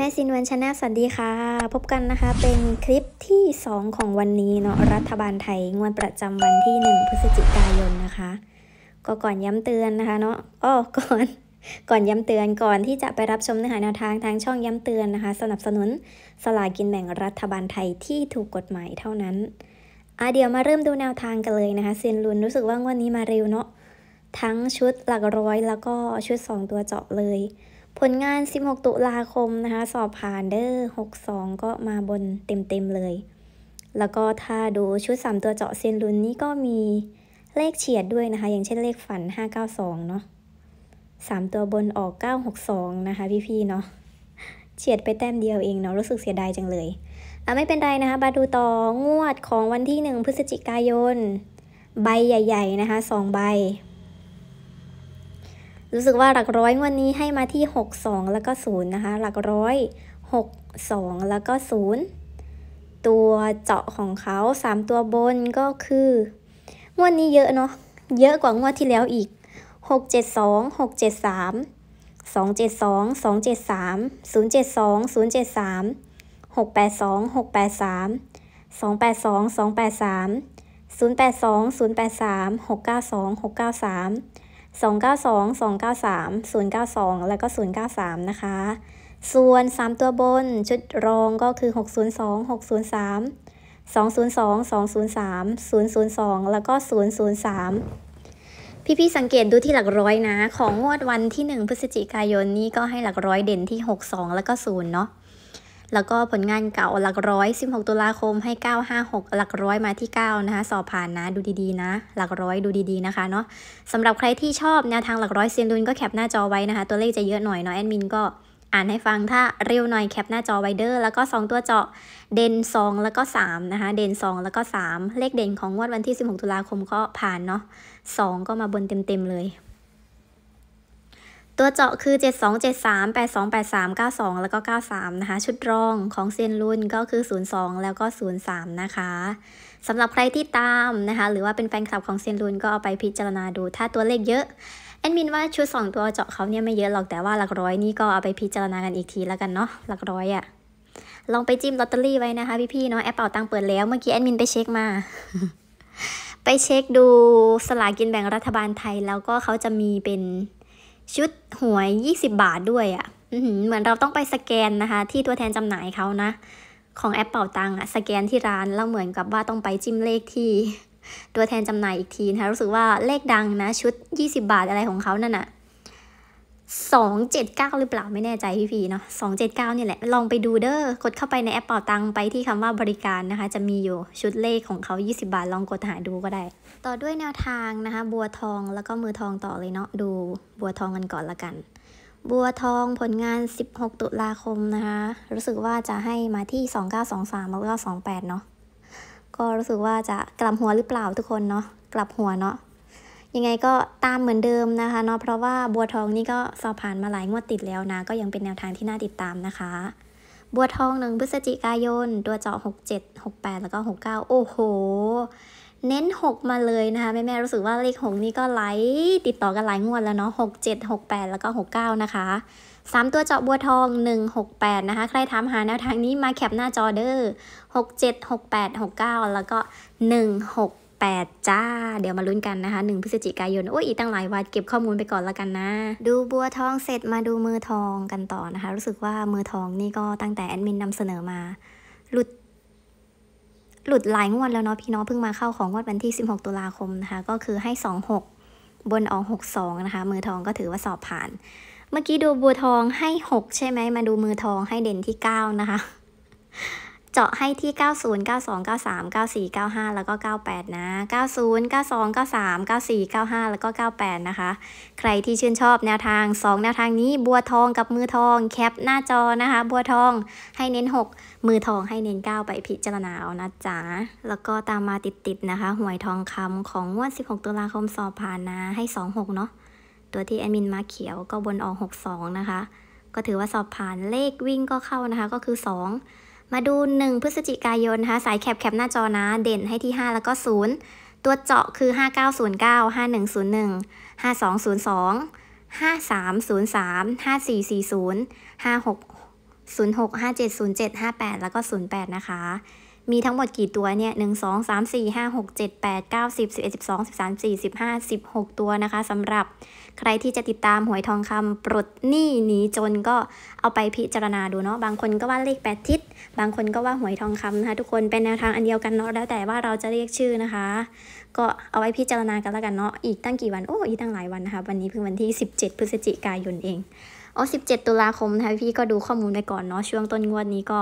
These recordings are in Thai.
แม่ซินวันชาแนลสวัสดีค่ะ พบกันนะคะ เป็นคลิปที่ 2 ของวันนี้เนาะรัฐบาลไทยงวดประจำวันที่ 1พฤศจิกายนนะคะ ก็ก่อนย้ำเตือนนะคะเนาะอ้อก่อนก่อนย้ำเตือนก่อนที่จะไปรับชมเนื้อหาแนวทางทางช่องย้ำเตือนนะคะ สนับสนุนสลากินแบ่งรัฐบาลไทยที่ถูกกฎหมายเท่านั้นอ่ะเดี๋ยวมาเริ่มดูแนวทางกันเลยนะคะเซนลุนรู้สึกว่างวดนี้มาเร็วเนาะทั้งชุดหลักร้อย แล้วก็ชุด2ตัวเจาะเลยผลงาน 16 ตุลาคมนะคะสอบผ่านเดอร์62 ก็มาบนเต็ม ๆ เลย แล้วก็ถ้าดูชุด 3 ตัวเจาะเซนลุนนี่ก็มีเลขเฉียดด้วยนะคะ อย่างเช่นเลขฝัน 592 เนาะ3 ตัวบนออก 962 นะคะ พี่ ๆ เนาะ เฉียดไปแต้มเดียวเองเนาะรู้สึกเสียดายจังเลย อ่ไม่เป็นไรนะคะ มาดูต่องวดของวันที่ 1 พฤศจิกายน ใบใหญ่ๆนะคะ2ใบรู้สึกว่าหลักร้อยวันนี้ให้มาที่ 6 2 แล้วก็ 0 นะคะ หลักร้อย 6 2 แล้วก็ 0 ตัวเจาะของเขา 3 ตัวบนก็คืองวดนี้เยอะเนาะเยอะกว่างวดที่แล้วอีก 6 7 2 6 7 3 2 7 2 2 7 3 0 7 2 0 7 3 6 8 2 6 8 3 2 8 2 2 8 3 0 8 2 0 8 3 6 9 2 6 9 3 292 293 092 แล้วก็093นะคะ ส่วน 3 ตัวบน ชุดรองก็คือ 602 603 202 203 002 แล้วก็ 003 พี่ๆสังเกตดูที่หลักร้อยนะ ของงวดวันที่ 1 พฤศจิกายนนี้ก็ให้หลักร้อยเด่นที่ 62 แล้วก็ 0 เนาะแล้วก็ผลงานเก่าหลักร้อย16ตุลาคมให้956 หลักร้อยมาที่9นะคะสอบผ่านนะดูดีๆนะ หลักร้อยดูดี ๆนะคะเนาะสำหรับใครที่ชอบแนวทางหลักร้อยเซียนดุนก็แคปหน้าจอไว้นะคะ ตัวเลขจะเยอะหน่อยเนาะแอดมินก็อ่านให้ฟังถ้าเร็วหน่อยแคปหน้าจอไวเดอร์แล้วก็ 2 ตัวเจาะเด่น2 แล้วก็3นะคะเด่น 2 แล้วก็3เลขเด่นของงวดวันที่16ตุลาคมก็ผ่านเนาะ2ก็มาบนเต็มๆเลยตัวเจาะคือ7273 8283 92 แล้วก็93นะคะชุดรองของเซียนรุ่นก็คือ 02 แล้วก็ 03 นะคะสำหรับใครที่ตามนะคะหรือว่าเป็นแฟนคลับของเซียนรุ่นก็เอาไปพิจารณาดูถ้าตัวเลขเยอะ แอดมินว่าชุด 2 ตัวเจาะเขาเนี่ยไม่เยอะหรอกแต่ว่าหลักร้อยนี่ก็เอาไปพิจารณากันอีกทีแล้วกันเนาะหลักร้อยอะลองไปจิ้มลอตเตอรี่ไว้นะคะพี่ๆเนาะแอปเป่าตังเปิดแล้วเมื่อกี้แอดมินไปเช็คมาไปเช็คดูสลากินแบ่งรัฐบาลไทยแล้วก็เขาจะมีเป็นชุดหวย 20 บาทด้วยอะ่ะเหมือนเราต้องไปสแกนนะคะ ที่ตัวแทนจำหน่ายเขานะ ของแอปเป่าตังอะ่ะสแกนที่ร้านแล้วเหมือนกับว่าต้องไปจิ้มเลขที่ ตัวแทนจำหน่ายอีกทีนะคะรู้สึกว่าเลขดังนะ ชุด 20 บาทอะไรของเขานั่นอะ่ะ279 หรือเปล่าไม่แน่ใจพี่พีเนาะสองเจ็ดเก้านี่ยแหละ ลองไปดูเด้อ กดเข้าไปในแอปเป่าตังไปที่คำว่าบริการนะคะ จะมีอยู่ชุดเลขของเขา 20 บาทลองกดหาดูก็ได้ ต่อด้วยแนวทางนะคะ บัวทองแล้วก็มือทองต่อเลยเนาะดูบัวทองกันก่อนละกัน บัวทองผลงาน 16 ตุลาคมนะคะ รู้สึกว่าจะให้มาที่ 2923แล้วก็28 เนาะก็รู้สึกว่าจะกลับหัวหรือเปล่าทุกคนเนาะกลับหัวเนาะยังไงก็ตามเหมือนเดิมนะคะเนาะเพราะว่าบัวทองนี่ก็สอบผ่านมาหลายงวดติดแล้วนะก็ยังเป็นแนวทางที่น่าติดตามนะคะ บัวทองหนึ่งพฤศจิกายนตัวเจาะ6 7 6 8แล้วก็6 9โอ้โหเน้น 6 มาเลยนะคะแม่แม่รู้สึกว่าเลข6นี่ก็ไหลติดต่อกันหลายงวดแล้วเนาะ6 7 6 8แล้วก็6 9นะคะสามตัวเจาะบัวทอง168นะคะใครถามหาแนวทางนี้มาแคปหน้าจอเด้อ6 7 6 8 6 9 แล้วก็1 6 8จ้า เดี๋ยวมาลุ้นกันนะคะ1พฤศจิกายนโอ้ยอีกตั้งหลายวันเก็บข้อมูลไปก่อนละกันนะ ดูบัวทองเสร็จมาดูมือทองกันต่อนะคะ รู้สึกว่ามือทองนี่ก็ตั้งแต่แอดมินนำเสนอมา หลุดหลุดหลายงวดแล้วเนาะพี่น้องเพิ่งมาเข้าของงวดวันที่ 16ตุลาคมนะคะ ก็คือให้ 26 บนออก 62 นะคะ มือทองก็ถือว่าสอบผ่าน เมื่อกี้ดูบัวทองให้6ใช่ไหมมาดูมือทองให้เด่นที่9นะคะเจาะให้ที่ 90 92 93 94 95แล้วก็98 นะ90 92 93 94 95แล้วก็98 นะคะ ใครที่ชื่นชอบแนวทาง 2 แนวทางนี้ บัวทองกับมือทอง แคปหน้าจอนะคะ บัวทองให้เน้น 6 มือทองให้เน้น 9 ไปพิจารณาเอานะจ๊ะ แล้วก็ตามมาติดๆนะคะหวยทองคำของงวด 16 ตุลาคมสอบผ่านนะให้ 26 เนาะตัวที่แอดมินมาเขียวก็บนออก 62 นะคะ ก็ถือว่าสอบผ่านเลขวิ่งก็เข้านะคะก็คือ 2มาดู 1 พฤศจิกายนนะคะสายแคปแคปหน้าจอนะเด่นให้ที่ 5 แล้วก็ 0 ตัวเจาะคือ 5909 5101 5202 5303 5440 56 06 5707 58 แล้วก็ 08 นะคะมีทั้งหมดกี่ตัวเนี่ยหนึ่งสองสามสี่ห้าหกเจ็ดแปดเก้าสิบสิบเอ็ดสิบสองสิบสามสี่สิบห้าสิบหกตัวนะคะสำหรับใครที่จะติดตามหวยทองคำปลดหนี้หนีจนก็เอาไปพิจารณาดูเนาะ บางคนก็ว่าเลขแปดทิศ บางคนก็ว่าหวยทองคำนะคะทุกคน เป็นแนวทางอันเดียวกันเนาะแล้วแต่ว่าเราจะเรียกชื่อนะคะ ก็เอาไว้พิจารณากันแล้วกันเนาะ อีกตั้งกี่วัน โอ้ อีกตั้งหลายวันนะคะ วันนี้เพิ่งวันที่ 17 พฤศจิกายนเอง อ๋อ17 ตุลาคมนะคะพี่ก็ดูข้อมูลไปก่อนเนาะ ช่วงต้นงวดนี้ก็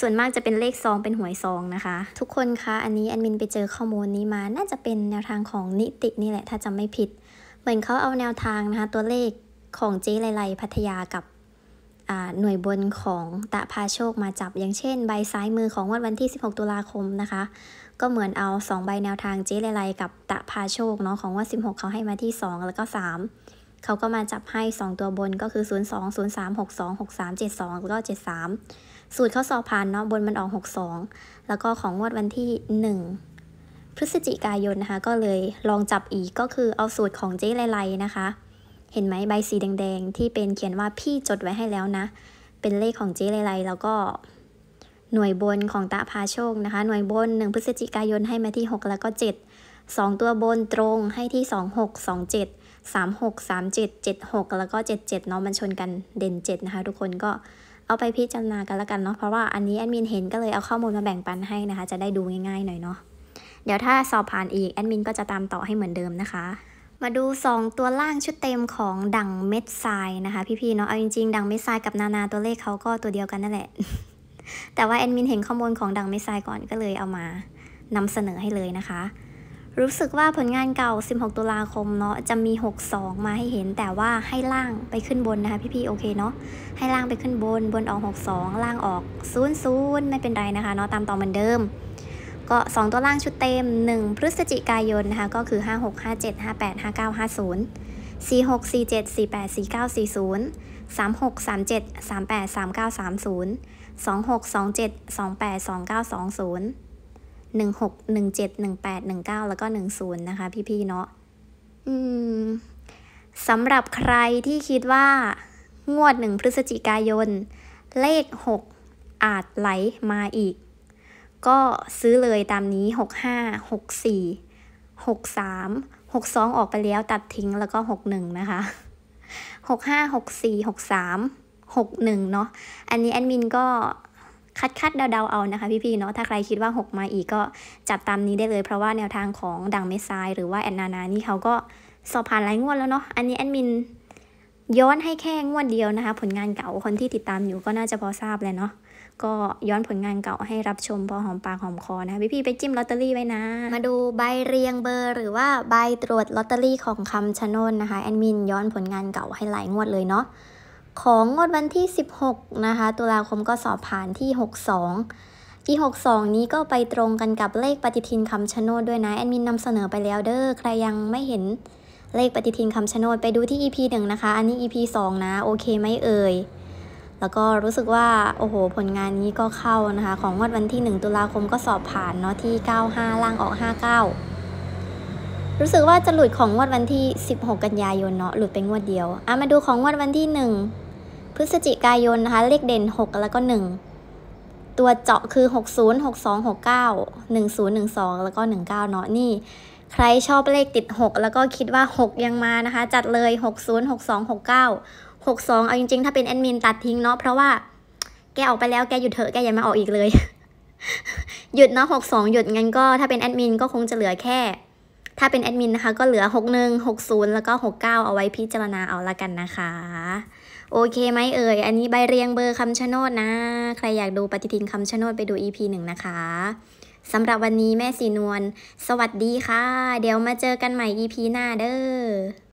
ส่วนมากจะเป็นเลขซองเป็นหวยซองนะคะ ทุกคนคะอันนี้แอดมินไปเจอข้อมูลนี้มาน่าจะเป็นแนวทางของนิตินี่แหละถ้าจำไม่ผิด เหมือนเขาเอาแนวทางนะคะ ตัวเลขของเจ๊ไลไยพัทยากับหน่วยบนของตะพาโชคมาจับอย่างเช่น ใบซ้ายมือของวันวันที่ 16 ตุลาคมนะคะ ก็เหมือนเอา 2 ใบแนวทางเจ๊ไลไยกับตะพาโชคเนาะของวิบ16เขาให้มาที่ 2 แล้วก็3เขาก็มาจับให้ 2 ตัวบนก็คือ 0 2 0 3 6 2 6 3 7 2แล้วก็73 สูตรเขาสอบผ่านเนาะบนมันออก 62 แล้วก็ของงวดวันที่ 1 พฤศจิกายนนะคะก็เลยลองจับอีกก็คือเอาสูตรของเจ๊ไลไลนะคะ เห็นไหมใบสีแดง ๆ ที่เป็นเขียนว่าพี่จดไว้ให้แล้วนะ เป็นเลขของเจ๊ไลไลแล้วก็หน่วยบนของตาพาโชคนะคะ หน่วยบน 1 พฤศจิกายนให้มาที่ 6 แล้วก็ 7 2 ตัวบนตรงให้ที่26 27 36 37 76 แล้วก็77เนาะมันชนกันเด่น 7 นะคะทุกคนก็เอาไปพิจารณากันละกันเนาะเพราะว่าอันนี้แอดมินเห็นก็เลยเอาข้อมูลมาแบ่งปันให้นะคะ จะได้ดูง่ายๆหน่อยเนาะเดี๋ยวถ้าสอบผ่านอีก แอดมินก็จะตามต่อให้เหมือนเดิมนะคะ มาดู 2 ตัวล่างชุดเต็มของดังเม็ดทรายนะคะ พี่ๆเนาะเอาจริงๆ ดังเม็ดทรายกับนานาตัวเลขเขาก็ตัวเดียวกันนั่นแหละแต่ว่าแอดมินเห็นข้อมูลของดังเม็ดทรายก่อนก็เลยเอามานำเสนอให้เลยนะคะรู้สึกว่าผลงานเก่า 16 ตุลาคมเนาะจะมี 62 มาให้เห็น แต่ว่าให้ล่างไปขึ้นบนนะคะพี่ๆโอเคเนาะ ให้ล่างไปขึ้นบนบนออก 62 ล่างออก0ูนย์ไม่เป็นไรนะคะเนาะตามต่อเหมือนเดิม ก็ 2 ตัวล่างชุดเต็ม 1 พฤศจิกายนนะคะก็คือ 56 57 58 59 50 46 47 48 49 40 36 37 38 39 30 26 27 28 29 20 16 17 18 19 แล้วก็ 10 นะคะ พี่ๆเนาะสำหรับใครที่คิดว่า งวดหนึ่งพฤศจิกายน เลข 6 อาจไหลมาอีก ก็ซื้อเลยตามนี้ 65 64 63 62 ออกไปแล้วตัดทิ้งแล้วก็ 61 นะคะ 65 64 63 61 เนาะ อันนี้ แอดมินก็คัดคัดเดาๆเอานะคะ พี่ๆเนาะถ้าใครคิดว่า 6 มาอีกก็จับตามนี้ได้เลย เพราะว่าแนวทางของดังเมสายหรือว่าแอนนานานี่เขาก็สอบผ่านหลายงวดแล้วเนาะอันนี้แอดมินย้อนให้แค่งวดเดียวนะคะ ผลงานเก่าคนที่ติดตามอยู่ก็น่าจะพอทราบแล้วเนาะก็ย้อนผลงานเก่าให้รับชมพอหอมปากหอมคอนะพี่พี่ไปจิ้มลอตเตอรี่ไว้นะมาดูใบเรียงเบอร์หรือว่าใบตรวจลอตเตอรี่ของคำชะโนนนะคะแอดมินย้อนผลงานเก่าให้หลายงวดเลยเนาะของงวดวันที่ 16 นะคะตุลาคมก็สอบผ่านที่ 62อี62 นี้ก็ไปตรงกันกับเลขปฏิทินคำชะโนดด้วยนะแอดมินนำเสนอไปแล้วเด้อใครยังไม่เห็นเลขปฏิทินคำชะโนดไปดูที่ EP 1นะคะอันนี้ EP 2นะโอเคไหมเอ่ยแล้วก็รู้สึกว่าโอ้โหผลงานนี้ก็เข้านะคะของงวดวันที่ 1 ตุลาคมก็สอบผ่านเนาะที่ 95 ล่างออก 59 รู้สึกว่าจะหลุดของงวดวันที่ 16 กันยายนเนาะหลุดไปงวดเดียวอ่ะมาดูของงวดวันที่ 1พฤศจิกายนนะคะ เลขเด่น 6 แล้วก็ 1 ตัวเจาะคือ 60 62 69 10 12 แล้วก็ 19 เนาะนี่ ใครชอบเลขติด 6 แล้วก็คิดว่า 6 ยังมานะคะ จัดเลย 60 62 69 62 เอาจริง ๆ ถ้าเป็นแอดมินตัดทิ้งเนาะเพราะว่า แกออกไปแล้ว แกหยุดเถอะ แกอย่ามาออกอีกเลย หยุดเนาะหกสองหยุดงั้นก็ถ้าเป็นแอดมินก็คงจะเหลือแค่ ถ้าเป็นแอดมินนะคะก็เหลือหกหนึ่งหกศูนย์แล้วก็หกเก้าเอาไว้พิจารณาเอาละกันนะคะโอเคไหมเอ่ย อันนี้ใบเรียงเบอร์คำชะโนดนะ ใครอยากดูปฏิทินคำชะโนดไปดู EP หนึ่งนะคะ สำหรับวันนี้แม่สีนวล สวัสดีค่ะ เดี๋ยวมาเจอกันใหม่ EP หน้าเด้อ